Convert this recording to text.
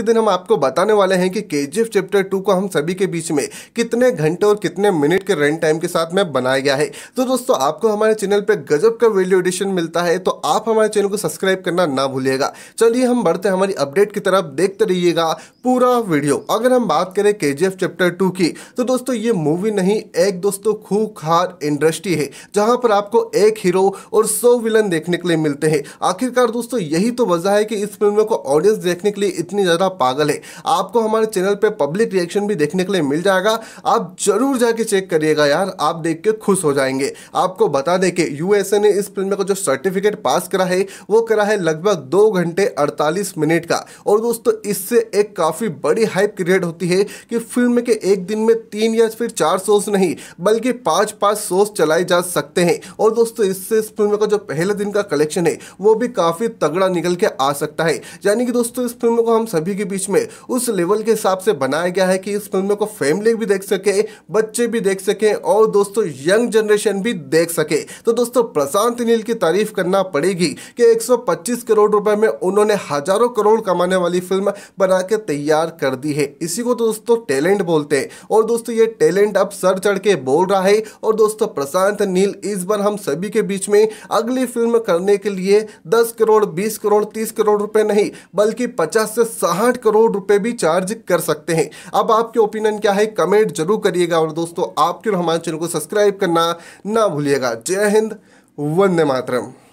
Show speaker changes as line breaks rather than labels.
के दिन हम आपको बताने वाले हैं कि केजीएफ चैप्टर टू को हम सभी के बीच में कितने घंटे और कितने मिनट के रन टाइम के साथ में बनाया गया है तो दोस्तों आपको हमारे चैनल पर गजब का वीडियो एडिशन मिलता है तो आप हमारे चैनल को सब्सक्राइब करना ना भूलिएगा चलिए हम बढ़ते हमारी अपडेट की तरफ देखते रहिएगा पूरा वीडियो अगर हम बात करें के चैप्टर टू की तो दोस्तों ये मूवी नहीं एक दोस्तों खूखार इंडस्ट्री है जहां पर आपको एक हीरो और सौ विलन देखने के लिए मिलते हैं आखिरकार दोस्तों यही तो वजह है कि इस फिल्म को ऑडियंस देखने के लिए इतनी ज़्यादा पागल है आपको हमारे चैनल पे पब्लिक रिएक्शन भी देखने के लिए मिल जाएगा आप जरूर जाके चेक करिएगा यार आप देख के खुश हो जाएंगे आपको बता दें कि यूएसए ने इस फिल्म का जो सर्टिफिकेट पास करा है वो करा है लगभग दो घंटे अड़तालीस मिनट का और दोस्तों इससे एक काफ़ी बड़ी हाइप क्रिएट होती है कि फिल्म के एक दिन में तीन या फिर चार सोस नहीं बल्कि पांच पांच सोस चलाए जा सकते हैं और दोस्तों इससे इस फिल्म का जो पहले दिन का कलेक्शन है वो भी काफ़ी तगड़ा निकल के आ सकता है यानी कि दोस्तों इस फिल्म को हम सभी के बीच में उस लेवल के हिसाब से बनाया गया है कि इस फिल्म को फैमिली भी देख सके बच्चे भी देख सके और दोस्तों यंग जनरेशन भी देख सके तो दोस्तों प्रशांत नील की तारीफ करना पड़ेगी कि 125 करोड़ रुपए में उन्होंने हजारों करोड़ कमाने वाली फिल्म बना के तैयार कर दी है इसी को तो दोस्तों टैलेंट बोलते हैं और दोस्तों ये टैलेंट अब सर चढ़ के बोल रहा है और दोस्तों प्रशांत नील इस बार हम सभी के बीच में अगली फिल्म करने के लिए दस करोड़ बीस करोड़ तीस करोड़ रुपए नहीं बल्कि पचास से साठ साठ करोड़ रुपए भी चार्ज कर सकते हैं अब आपके ओपिनियन क्या है कमेंट जरूर करिएगा और दोस्तों आपके और हमारे चैनल को सब्सक्राइब करना ना भूलिएगा जय हिंद वंदे मातरम